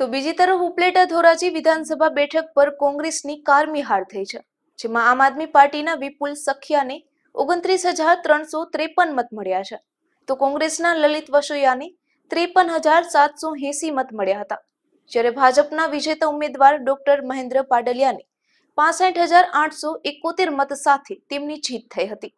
તો બીજી તરફ ઉપલેટા ધોરાજી વિધાનસભા બેઠક પર કોંગ્રેસની કારમી હાર થઈ છે જેમાં આમ આદમી પાર્ટીના વિપુલ સખિયાને ઓગણત્રીસ હજાર ત્રણસો ત્રેપન મત મળ્યા છે તો કોંગ્રેસના લલિત વસોયાને ત્રેપન હજાર સાતસો એસી મત મળ્યા હતા જ્યારે ભાજપના વિજેતા ઉમેદવાર ડોક્ટર મહેન્દ્ર પાડલિયાને પાસઠ હજાર આઠસો એકોતેર મત સાથે તેમની જીત થઈ હતી